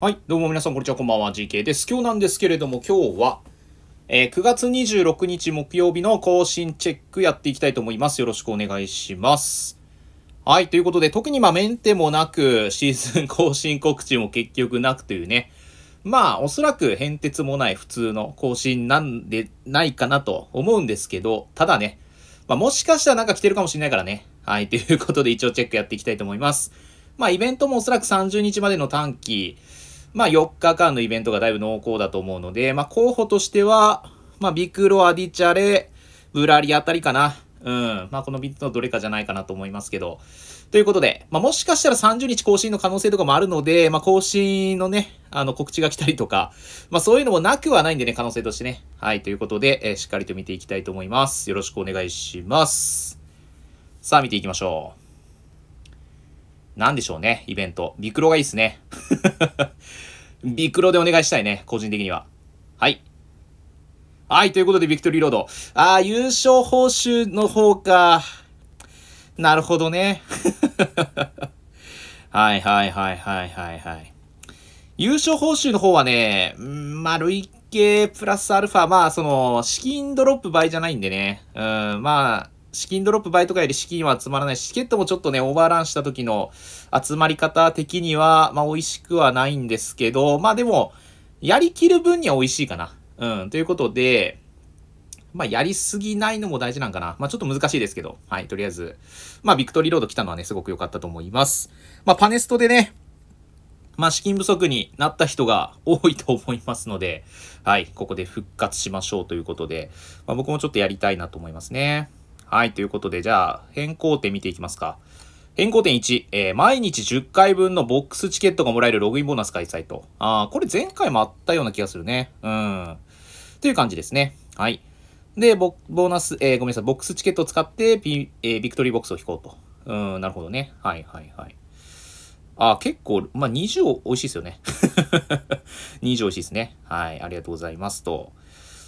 はい、どうも皆さん、こんにちは、こんばんは、GK です。今日なんですけれども、今日は、えー、9月26日木曜日の更新チェックやっていきたいと思います。よろしくお願いします。はい、ということで、特にまあメンテもなく、シーズン 更新告知も結局なくというね、まあ、おそらく変哲もない普通の更新なんでないかなと思うんですけど、ただね、まあ、もしかしたらなんか来てるかもしれないからね。はい、ということで一応チェックやっていきたいと思います。まあ、イベントもおそらく30日までの短期、まあ、4日間のイベントがだいぶ濃厚だと思うので、まあ、候補としては、まあ、ビクロ、アディチャレ、ブラリあたりかな。うん。まあ、この3つのどれかじゃないかなと思いますけど。ということで、まあ、もしかしたら30日更新の可能性とかもあるので、まあ、更新のね、あの、告知が来たりとか、まあ、そういうのもなくはないんでね、可能性としてね。はい。ということで、えー、しっかりと見ていきたいと思います。よろしくお願いします。さあ、見ていきましょう。なんでしょうね、イベント。ビクロがいいっすね。ビクロでお願いしたいね、個人的には。はい。はい、ということで、ビクトリーロード。あー、優勝報酬の方か。なるほどね。はいはいはいはいはいはい。優勝報酬の方はね、んまあ、累計プラスアルファ、まあ、その、資金ドロップ倍じゃないんでね。うん、まあ、資金ドロップ倍とかより資金は集まらないし、チケットもちょっとね、オーバーランした時の集まり方的には、まあ美味しくはないんですけど、まあでも、やりきる分には美味しいかな。うん、ということで、まあ、やりすぎないのも大事なんかな。まあ、ちょっと難しいですけど。はい、とりあえず。まあ、ビクトリーロード来たのはね、すごく良かったと思います。まあ、パネストでね、まあ、資金不足になった人が多いと思いますので、はい、ここで復活しましょうということで、まあ、僕もちょっとやりたいなと思いますね。はい、ということで、じゃあ、変更点見ていきますか。変更点1、えー、毎日10回分のボックスチケットがもらえるログインボーナス開催と。ああ、これ前回もあったような気がするね。うん。という感じですね。はい。で、ボーナス、えー、ごめんなさい、ボックスチケットを使ってピ、えー、ビクトリーボックスを引こうと。うん、なるほどね。はいはいはい。あ、結構、まあ、20美味しいですよね。20 美味しいですね。はい、ありがとうございますと。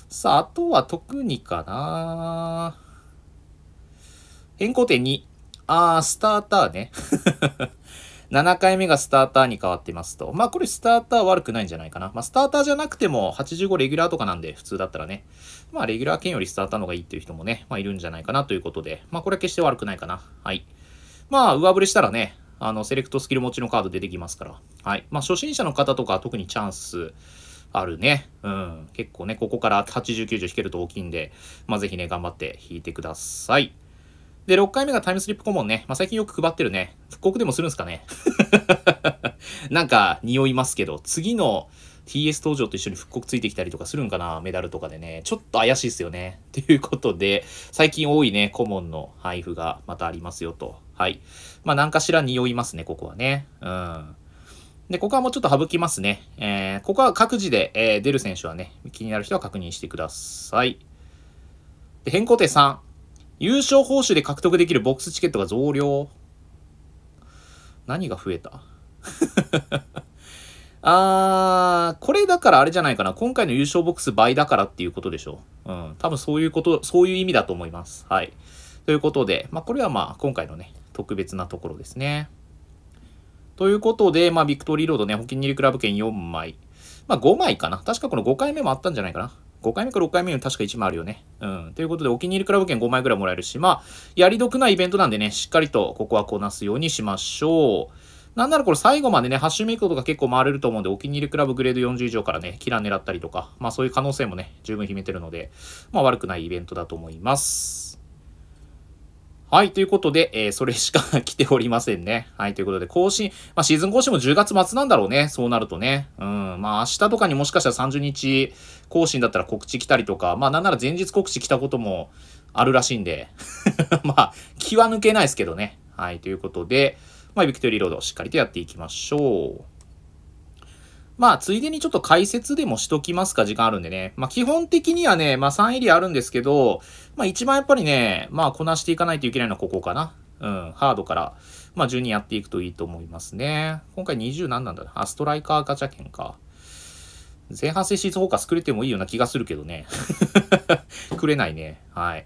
さあ、あとは特にかな変更点2。あー、スターターね。7 回目がスターターに変わってますと。まあこれスターター悪くないんじゃないかな。まあスターターじゃなくても85レギュラーとかなんで普通だったらね。まあレギュラー券よりスターターの方がいいっていう人もね、まあいるんじゃないかなということで。まあこれは決して悪くないかな。はい。まあ上振れしたらね、あのセレクトスキル持ちのカード出てきますから。はい。まあ初心者の方とか特にチャンス。あるね。うん。結構ね、ここから80、90引けると大きいんで、まあ、ぜひね、頑張って引いてください。で、6回目がタイムスリップ顧問ね。まあ、最近よく配ってるね。復刻でもするんすかね。なんか、匂いますけど、次の TS 登場と一緒に復刻ついてきたりとかするんかなメダルとかでね。ちょっと怪しいっすよね。と いうことで、最近多いね、顧問の配布がまたありますよと。はい。まあ、何かしら匂いますね、ここはね。うん。で、ここはもうちょっと省きますね。えー、ここは各自で、えー、出る選手はね、気になる人は確認してください。で、変更点3。優勝報酬で獲得できるボックスチケットが増量。何が増えた あー、これだからあれじゃないかな。今回の優勝ボックス倍だからっていうことでしょう。うん。多分そういうこと、そういう意味だと思います。はい。ということで、まあこれはまあ今回のね、特別なところですね。ということで、まあビクトリーロードね、お気に入りクラブ券4枚。まあ5枚かな。確かこの5回目もあったんじゃないかな。5回目か6回目に確か1枚あるよね。うん。ということで、お気に入りクラブ券5枚ぐらいもらえるし、まあ、やり得なイベントなんでね、しっかりとここはこなすようにしましょう。なんならこれ最後までね、ハッシュメイクとか結構回れると思うんで、お気に入りクラブグレード40以上からね、キラ狙ったりとか、まあそういう可能性もね、十分秘めてるので、まあ悪くないイベントだと思います。はい、ということで、えー、それしか来ておりませんね。はい、ということで、更新、まあ、シーズン更新も10月末なんだろうね。そうなるとね。うん、まあ、明日とかにもしかしたら30日更新だったら告知来たりとか、まあ、なんなら前日告知来たこともあるらしいんで、まあ、気は抜けないですけどね。はい、ということで、まあ、ビクトリーロードしっかりとやっていきましょう。まあ、ついでにちょっと解説でもしときますか、時間あるんでね。まあ、基本的にはね、まあ、3エリアあるんですけど、まあ、一番やっぱりね、まあ、こなしていかないといけないのはここかな。うん、ハードから、まあ、順にやっていくといいと思いますね。今回20何なんだろう。あ、ストライカーガチャ券か。前半戦シーズンフォーカスれてもいいような気がするけどね。くれないね。はい。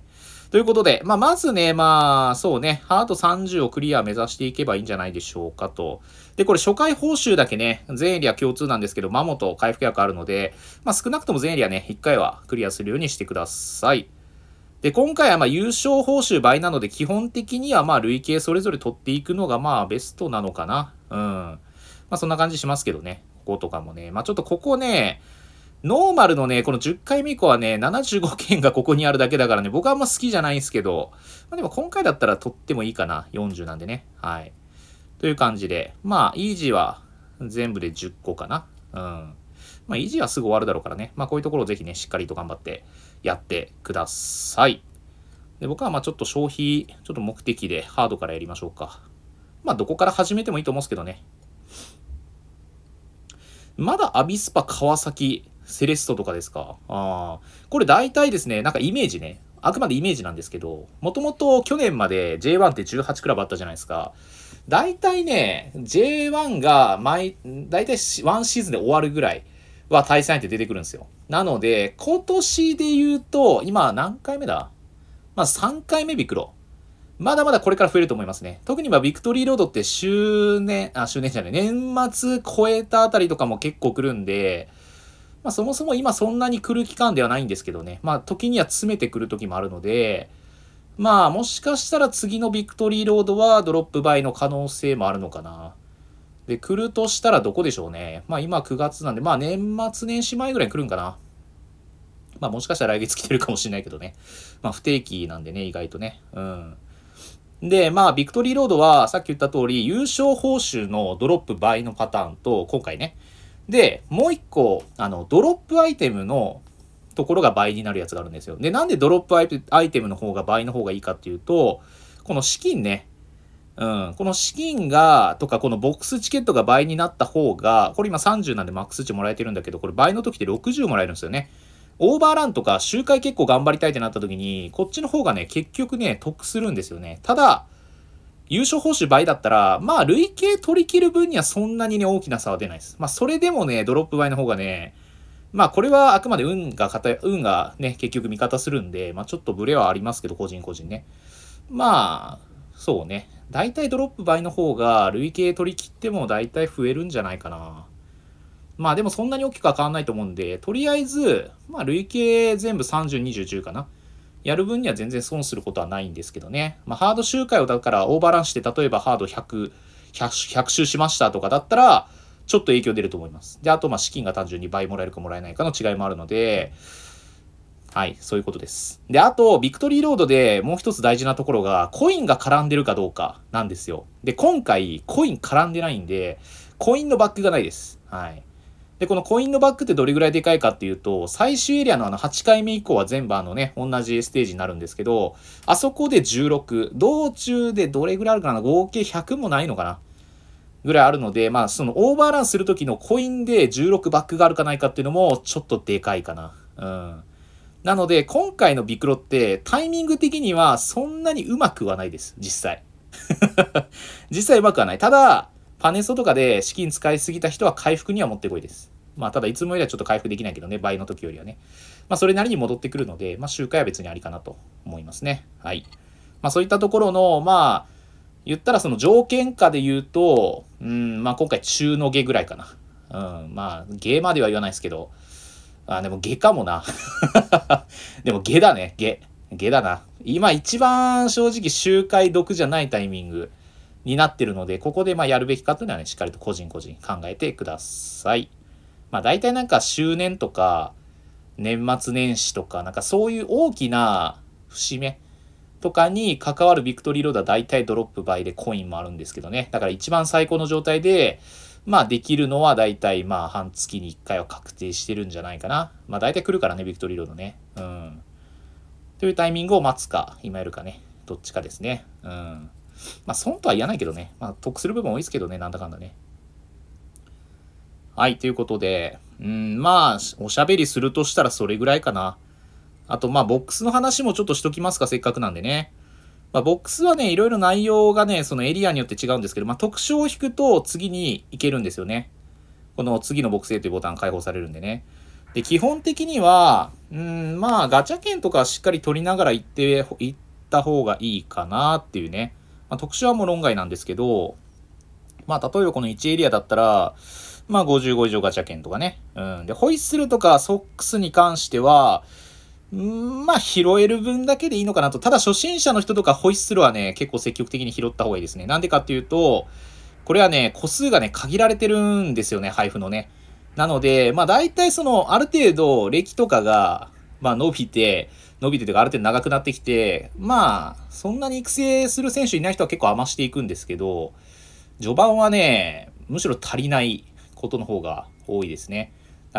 ということで、まあ、まずね、まあ、そうね、ハート30をクリア目指していけばいいんじゃないでしょうかと。で、これ初回報酬だけね、全エリア共通なんですけど、マモと回復薬あるので、まあ、少なくとも全エリアね、1回はクリアするようにしてください。で、今回はま優勝報酬倍なので、基本的にはまあ累計それぞれ取っていくのがまあベストなのかな。うん。まあそんな感じしますけどね。こことかもね。まあちょっとここね、ノーマルのね、この10回目以降はね、75件がここにあるだけだからね、僕はあんま好きじゃないんですけど、まあ、でも今回だったら取ってもいいかな。40なんでね。はい。という感じで、まあ、イージーは全部で10個かな。うん。まあ、ジーはすぐ終わるだろうからね。まあ、こういうところをぜひね、しっかりと頑張ってやってください。で、僕はまあちょっと消費、ちょっと目的でハードからやりましょうか。まあ、どこから始めてもいいと思うんですけどね。まだアビスパ川崎セレストとかですか。ああ。これ大体ですね、なんかイメージね。あくまでイメージなんですけど、もともと去年まで J1 って18クラブあったじゃないですか。大体ね、J1 が毎、大体1シーズンで終わるぐらいは対戦相手出てくるんですよ。なので、今年で言うと、今何回目だまあ3回目ビクロ。まだまだこれから増えると思いますね。特にまあビクトリーロードって周年、あ、周年じゃない、年末超えたあたりとかも結構来るんで、まあ、そもそも今そんなに来る期間ではないんですけどね。まあ、時には詰めてくる時もあるので、まあ、もしかしたら次のビクトリーロードはドロップバイの可能性もあるのかな。で、来るとしたらどこでしょうね。まあ、今9月なんで、まあ、年末年始前ぐらいに来るんかな。まあ、もしかしたら来月来てるかもしれないけどね。まあ、不定期なんでね、意外とね。うん。で、まあ、ビクトリーロードは、さっき言った通り、優勝報酬のドロップ倍のパターンと、今回ね、で、もう一個、あの、ドロップアイテムのところが倍になるやつがあるんですよ。で、なんでドロップアイテムの方が倍の方がいいかっていうと、この資金ね、うん、この資金が、とか、このボックスチケットが倍になった方が、これ今30なんでマックス値もらえてるんだけど、これ倍の時って60もらえるんですよね。オーバーランとか周回結構頑張りたいってなった時に、こっちの方がね、結局ね、得するんですよね。ただ、優勝報酬倍だったら、まあ、累計取り切る分にはそんなにね、大きな差は出ないです。まあ、それでもね、ドロップ倍の方がね、まあ、これはあくまで運が偏、運がね、結局味方するんで、まあ、ちょっとブレはありますけど、個人個人ね。まあ、そうね。大体ドロップ倍の方が、累計取り切っても大体増えるんじゃないかな。まあでもそんなに大きくは変わんないと思うんで、とりあえず、まあ累計全部30、20、10かな。やる分には全然損することはないんですけどね。まあ、ハード周回をだからオーバーランして、例えばハード100、100, 100周しましたとかだったら、ちょっと影響出ると思います。で、あと、ま、資金が単純に倍もらえるかもらえないかの違いもあるので、はい、そういうことです。で、あと、ビクトリーロードでもう一つ大事なところが、コインが絡んでるかどうかなんですよ。で、今回、コイン絡んでないんで、コインのバックがないです。はい。で、このコインのバックってどれぐらいでかいかっていうと、最終エリアのあの8回目以降は全部あのね、同じステージになるんですけど、あそこで16、道中でどれぐらいあるかな合計100もないのかなぐらいあるので、まあそのオーバーランするときのコインで16バックがあるかないかっていうのもちょっとでかいかな。うん。なので、今回のビクロってタイミング的にはそんなにうまくはないです、実際。実際うまくはない。ただ、パネソとかで資金使いすぎた人は回復には持ってこいです。まあ、ただ、いつもよりはちょっと回復できないけどね、倍の時よりはね。まあ、それなりに戻ってくるので、まあ、集会は別にありかなと思いますね。はい。まあ、そういったところの、まあ、言ったらその条件下で言うと、うん、まあ、今回中の下ぐらいかな。うん、まあ、下までは言わないですけど、あ、でも下かもな。でも下だね、下。下だな。今一番正直周回毒じゃないタイミング。になってるので、ここでまやるべきかというのはね、しっかりと個人個人考えてください。まあ大体なんか周年とか、年末年始とか、なんかそういう大きな節目とかに関わるビクトリーロードは大体ドロップ倍でコインもあるんですけどね。だから一番最高の状態で、まあできるのは大体まあ半月に1回は確定してるんじゃないかな。まあ大体来るからね、ビクトリーロードね。うん。というタイミングを待つか、今やるかね。どっちかですね。うん。まあ、損とは言わないけどね。まあ、得する部分多いですけどね、なんだかんだね。はい、ということで、うん、まあ、おしゃべりするとしたらそれぐらいかな。あと、まあ、ボックスの話もちょっとしときますか、せっかくなんでね。まあ、ボックスはね、いろいろ内容がね、そのエリアによって違うんですけど、まあ、特徴を引くと次に行けるんですよね。この次の木星というボタン解放されるんでね。で、基本的には、うん、まあ、ガチャ券とかしっかり取りながら行って、行った方がいいかなっていうね。まあ、特殊はもう論外なんですけど、まあ、例えばこの1エリアだったら、まあ、55以上ガチャ券とかね。うん。で、ホイッスルとかソックスに関しては、んまあ、拾える分だけでいいのかなと。ただ、初心者の人とかホイッスルはね、結構積極的に拾った方がいいですね。なんでかっていうと、これはね、個数がね、限られてるんですよね、配布のね。なので、まあ、大体その、ある程度、歴とかが、まあ、伸びて、伸びててある程度長くなってきて、まあ、そんなに育成する選手いない人は結構余していくんですけど、序盤はね、むしろ足りないことの方が多いですね。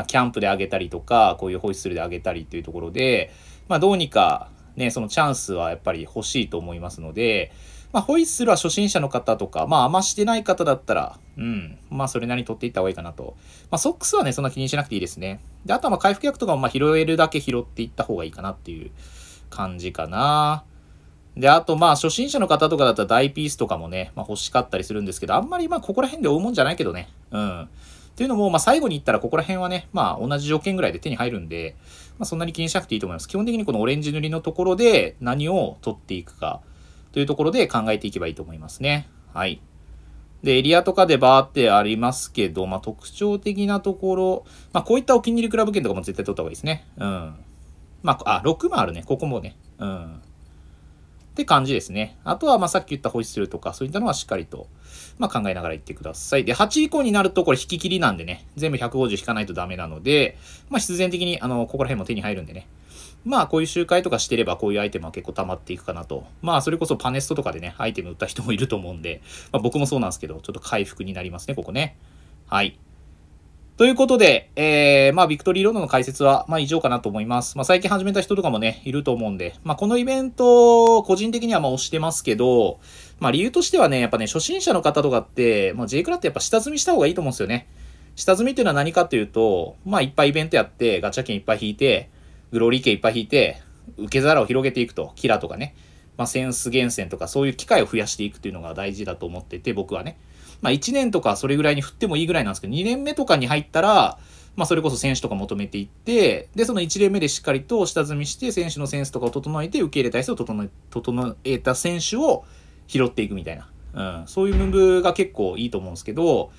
キャンプで上げたりとか、こういうホイッスルで上げたりっていうところで、まあ、どうにか、ね、そのチャンスはやっぱり欲しいと思いますので、まあ、ホイッスルは初心者の方とか、まあ、あんましてない方だったら、うん、まあ、それなりに取っていった方がいいかなと。まあ、ソックスはね、そんな気にしなくていいですね。で、あとはまあ、回復薬とかもまあ、拾えるだけ拾っていった方がいいかなっていう感じかな。で、あとまあ、初心者の方とかだったら大ピースとかもね、まあ、欲しかったりするんですけど、あんまりまあ、ここら辺で追うもんじゃないけどね。うん。っていうのも、まあ、最後に行ったらここら辺はね、まあ、同じ条件ぐらいで手に入るんで、まあ、そんなに気にしなくていいと思います。基本的にこのオレンジ塗りのところで何を取っていくか。というところで考えていけばいいと思いますね。はい。で、エリアとかでバーってありますけど、まあ、特徴的なところ、まあ、こういったお気に入りクラブ券とかも絶対取った方がいいですね。うん。まあ、あ、6もあるね。ここもね。うん。って感じですね。あとは、ま、さっき言ったホイッスルとか、そういったのはしっかりと、まあ、考えながら言ってください。で、8以降になると、これ引き切りなんでね、全部150引かないとダメなので、まあ、必然的に、あの、ここら辺も手に入るんでね。まあ、こういう集会とかしてれば、こういうアイテムは結構溜まっていくかなと。まあ、それこそパネストとかでね、アイテム売った人もいると思うんで、まあ、僕もそうなんですけど、ちょっと回復になりますね、ここね。はい。ということで、えー、まあ、ビクトリーロードの解説は、まあ、以上かなと思います。まあ、最近始めた人とかもね、いると思うんで、まあ、このイベント、個人的にはまあ、押してますけど、まあ、理由としてはね、やっぱね、初心者の方とかって、まあ、J クラってやっぱ下積みした方がいいと思うんですよね。下積みっていうのは何かっていうと、まあ、いっぱいイベントやって、ガチャ券いっぱい引いて、グローリー券いっぱい引いて、受け皿を広げていくと、キラとかね、まあ、センス厳選とか、そういう機会を増やしていくっていうのが大事だと思ってて、僕はね。まあ、1年とかそれぐらいに振ってもいいぐらいなんですけど、2年目とかに入ったら、まあ、それこそ選手とか求めていって、で、その1年目でしっかりと下積みして、選手のセンスとかを整えて、受け入れ体制を整え整えた選手を拾っていくみたいな、うん、そういうムーブが結構いいと思うんですけど、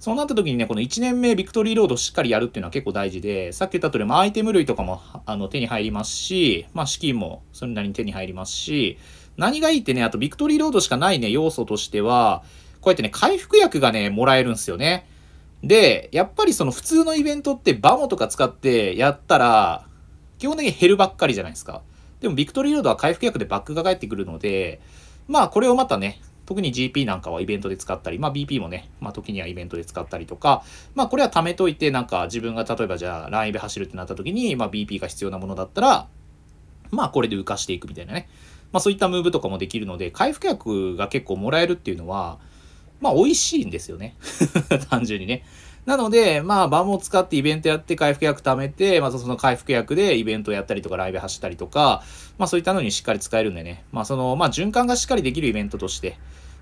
そうなった時にね、この1年目ビクトリーロードしっかりやるっていうのは結構大事で、さっき言った通り、まあ、アイテム類とかもあの手に入りますし、まあ、資金もそれなりに手に入りますし、何がいいってね、あとビクトリーロードしかないね、要素としては、こうやってね、回復薬がね、もらえるんですよね。で、やっぱりその普通のイベントってバモとか使ってやったら、基本的に減るばっかりじゃないですか。でもビクトリーロードは回復薬でバックが返ってくるので、まあこれをまたね、特に GP なんかはイベントで使ったり、まあ BP もね、まあ時にはイベントで使ったりとか、まあこれは貯めといて、なんか自分が例えばじゃあランイブ走るってなった時に、まあ BP が必要なものだったら、まあこれで浮かしていくみたいなね。まあそういったムーブとかもできるので、回復薬が結構もらえるっていうのは、まあ、美味しいんですよね。単純にね。なので、まあ、バムを使ってイベントやって回復薬貯めて、またその回復薬でイベントをやったりとか、ライブ走ったりとか、まあそういったのにしっかり使えるんでね、まあその、まあ循環がしっかりできるイベントとして、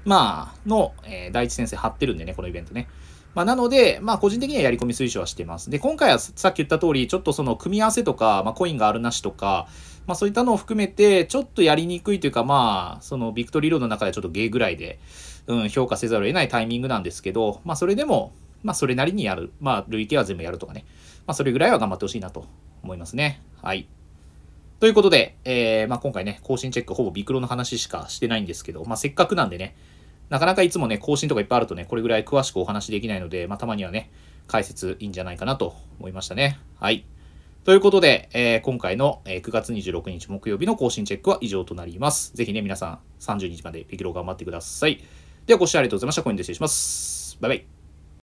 まあ、の、えー、第一先生貼ってるんでね、このイベントね。まあ、なので、まあ、個人的にはやり込み推奨はしています。で、今回はさっき言った通り、ちょっとその組み合わせとか、まあ、コインがあるなしとか、まあ、そういったのを含めて、ちょっとやりにくいというか、まあ、そのビクトリーロードの中でちょっとゲーぐらいで、うん、評価せざるを得ないタイミングなんですけど、まあ、それでも、まあ、それなりにやる。まあ、累計は全部やるとかね。まあ、それぐらいは頑張ってほしいなと思いますね。はい。ということで、えー、まあ、今回ね、更新チェックほぼビクロの話しかしてないんですけど、まあ、せっかくなんでね、なかなかいつもね、更新とかいっぱいあるとね、これぐらい詳しくお話できないので、まあ、たまにはね、解説いいんじゃないかなと思いましたね。はい。ということで、えー、今回の9月26日木曜日の更新チェックは以上となります。ぜひね、皆さん30日までビクロ頑張ってください。ではご視聴ありがとうございました。コインで失礼します。バイバイ。